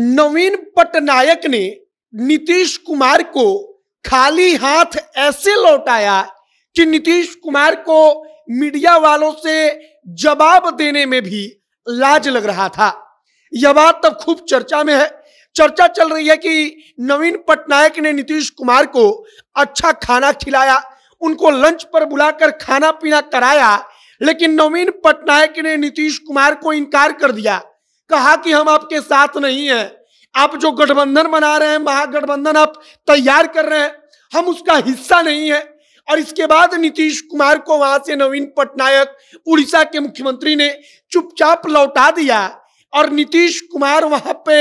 नवीन पटनायक ने नीतीश कुमार को खाली हाथ ऐसे लौटाया कि नीतीश कुमार को मीडिया वालों से जवाब देने में भी लाज लग रहा था यह बात तब खूब चर्चा में है चर्चा चल रही है कि नवीन पटनायक ने नीतीश कुमार को अच्छा खाना खिलाया उनको लंच पर बुलाकर खाना पीना कराया लेकिन नवीन पटनायक ने नीतीश कुमार को इनकार कर दिया कहा कि हम आपके साथ नहीं है आप जो गठबंधन बना रहे हैं महागठबंधन आप तैयार कर रहे हैं हम उसका हिस्सा नहीं है और इसके बाद नीतीश कुमार को वहां से नवीन पटनायक उड़ीसा के मुख्यमंत्री ने चुपचाप लौटा दिया और नीतीश कुमार वहां पे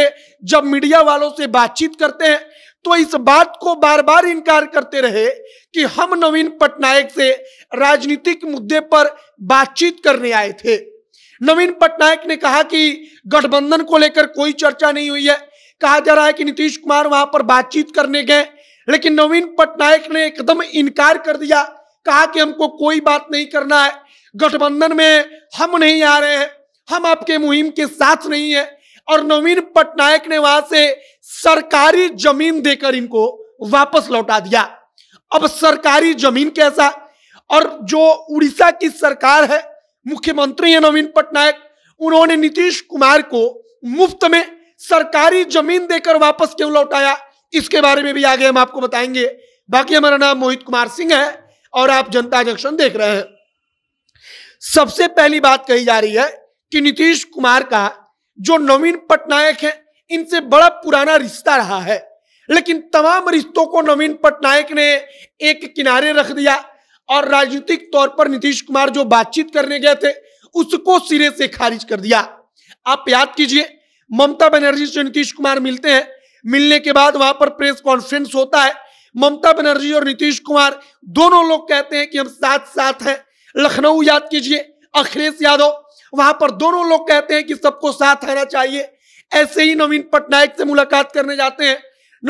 जब मीडिया वालों से बातचीत करते हैं तो इस बात को बार बार इनकार करते रहे कि हम नवीन पटनायक से राजनीतिक मुद्दे पर बातचीत करने आए थे नवीन पटनायक ने कहा कि गठबंधन को लेकर कोई चर्चा नहीं हुई है कहा जा रहा है कि नीतीश कुमार वहां पर बातचीत करने गए लेकिन नवीन पटनायक ने एकदम इनकार कर दिया कहा कि हमको कोई बात नहीं करना है गठबंधन में हम नहीं आ रहे हैं हम आपके मुहिम के साथ नहीं है और नवीन पटनायक ने वहां से सरकारी जमीन देकर इनको वापस लौटा दिया अब सरकारी जमीन कैसा और जो उड़ीसा की सरकार है मुख्यमंत्री हैं नवीन पटनायक उन्होंने नीतीश कुमार को मुफ्त में सरकारी जमीन देकर वापस क्यों लौटाया इसके बारे में भी आगे हम आपको बताएंगे बाकी हमारा नाम मोहित कुमार सिंह है और आप जनता जंक्शन देख रहे हैं सबसे पहली बात कही जा रही है कि नीतीश कुमार का जो नवीन पटनायक है इनसे बड़ा पुराना रिश्ता रहा है लेकिन तमाम रिश्तों को नवीन पटनायक ने एक किनारे रख दिया और राजनीतिक तौर पर नीतीश कुमार जो बातचीत करने गए थे उसको सिरे से खारिज कर दिया आप याद कीजिए ममता बनर्जी से नीतीश कुमार मिलते हैं मिलने के बाद वहां पर प्रेस कॉन्फ्रेंस होता है ममता बनर्जी और नीतीश कुमार दोनों लोग कहते हैं कि हम साथ साथ हैं लखनऊ याद कीजिए अखिलेश यादव वहां पर दोनों लोग कहते हैं कि सबको साथ आना चाहिए ऐसे ही नवीन पटनायक से मुलाकात करने जाते हैं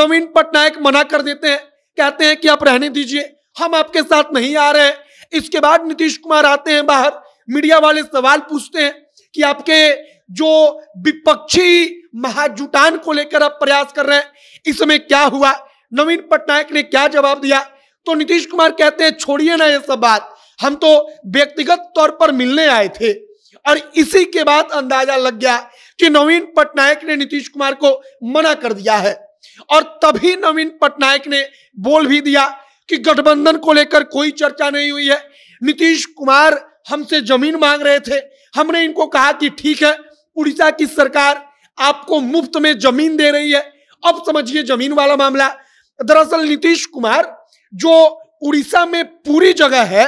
नवीन पटनायक मना कर देते हैं कहते हैं कि आप रहने दीजिए हम आपके साथ नहीं आ रहे इसके बाद नीतीश कुमार आते हैं बाहर मीडिया वाले सवाल पूछते हैं कि आपके जो विपक्षी महाजुटान को लेकर आप प्रयास कर रहे हैं इसमें क्या हुआ नवीन पटनायक ने क्या जवाब दिया तो नीतीश कुमार कहते हैं छोड़िए ना ये सब बात हम तो व्यक्तिगत तौर पर मिलने आए थे और इसी के बाद अंदाजा लग गया कि नवीन पटनायक ने नीतीश कुमार को मना कर दिया है और तभी नवीन पटनायक ने बोल भी दिया कि गठबंधन को लेकर कोई चर्चा नहीं हुई है नीतीश कुमार हमसे जमीन मांग रहे थे हमने इनको कहा कि ठीक है उड़ीसा की सरकार आपको मुफ्त में जमीन दे रही है अब समझिए जमीन वाला मामला दरअसल नीतीश कुमार जो उड़ीसा में पूरी जगह है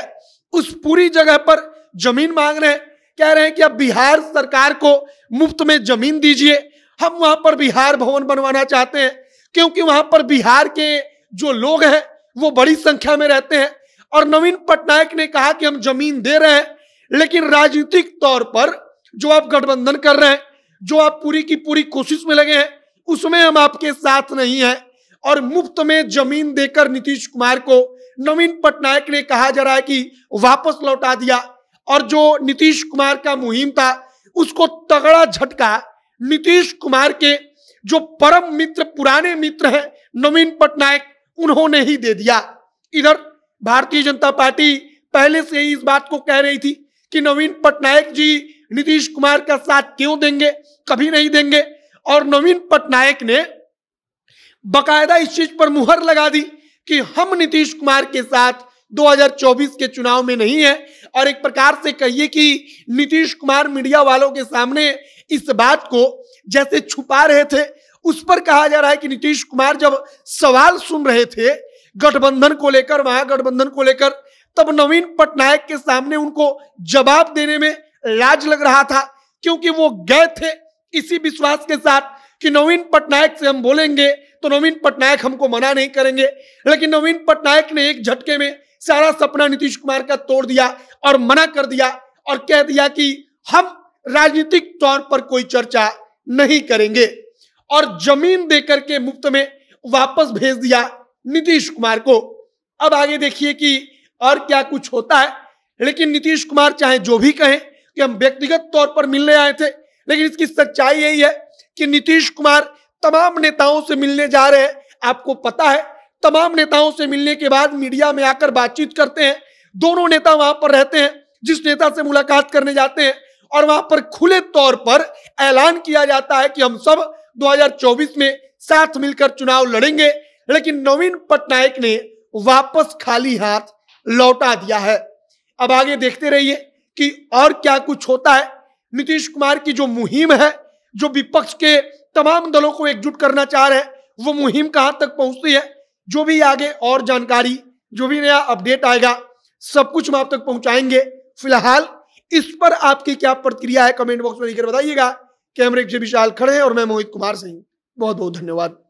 उस पूरी जगह पर जमीन मांग रहे हैं कह रहे हैं कि अब बिहार सरकार को मुफ्त में जमीन दीजिए हम वहां पर बिहार भवन बनवाना चाहते हैं क्योंकि वहां पर बिहार के जो लोग हैं वो बड़ी संख्या में रहते हैं और नवीन पटनायक ने कहा कि हम जमीन दे रहे हैं लेकिन राजनीतिक तौर पर जो आप गठबंधन कर रहे हैं जो आप पूरी की पूरी कोशिश में लगे हैं उसमें हम आपके साथ नहीं है और मुफ्त में जमीन देकर नीतीश कुमार को नवीन पटनायक ने कहा जा रहा है कि वापस लौटा दिया और जो नीतीश कुमार का मुहिम था उसको तगड़ा झटका नीतीश कुमार के जो परम मित्र पुराने मित्र हैं नवीन पटनायक उन्होंने ही दे दिया इधर भारतीय जनता पार्टी पहले से ही इस बात को कह रही थी कि नवीन पटनायक जी नीतीश कुमार का साथ क्यों देंगे कभी नहीं देंगे और नवीन पटनायक ने बकायदा इस चीज पर मुहर लगा दी कि हम नीतीश कुमार के साथ 2024 के चुनाव में नहीं है और एक प्रकार से कहिए कि नीतीश कुमार मीडिया वालों के सामने इस बात को जैसे छुपा रहे थे उस पर कहा जा रहा है कि नीतीश कुमार जब सवाल सुन रहे थे गठबंधन को लेकर महागठबंधन को लेकर तब नवीन पटनायक के सामने उनको जवाब देने में लाज लग रहा था क्योंकि वो गए थे इसी विश्वास के साथ कि नवीन पटनायक से हम बोलेंगे तो नवीन पटनायक हमको मना नहीं करेंगे लेकिन नवीन पटनायक ने एक झटके में सारा सपना नीतीश कुमार का तोड़ दिया और मना कर दिया और कह दिया कि हम राजनीतिक तौर पर कोई चर्चा नहीं करेंगे और जमीन देकर के मुफ्त में वापस भेज दिया नीतीश कुमार को अब आगे देखिए कि और क्या कुछ होता है लेकिन नीतीश कुमार चाहे जो भी कहें कि हम व्यक्तिगत तौर पर मिलने आए थे लेकिन इसकी सच्चाई यही है कि नीतीश कुमार तमाम नेताओं से मिलने जा रहे हैं आपको पता है तमाम नेताओं से मिलने के बाद मीडिया में आकर बातचीत करते हैं दोनों नेता वहां पर रहते हैं जिस नेता से मुलाकात करने जाते हैं और वहां पर खुले तौर पर ऐलान किया जाता है कि हम सब 2024 में साथ मिलकर चुनाव लड़ेंगे लेकिन नवीन पटनायक ने वापस खाली हाथ लौटा दिया है अब आगे देखते रहिए कि और क्या कुछ होता है नीतीश कुमार की जो मुहिम है जो विपक्ष के तमाम दलों को एकजुट करना चाह रहे हैं वो मुहिम कहां तक पहुंचती है जो भी आगे और जानकारी जो भी नया अपडेट आएगा सब कुछ हम आप तक पहुंचाएंगे फिलहाल इस पर आपकी क्या प्रतिक्रिया है कमेंट बॉक्स में लिखकर बताइएगा कैमरे के विशाल खड़े हैं और मैं मोहित कुमार सिंह बहुत बहुत धन्यवाद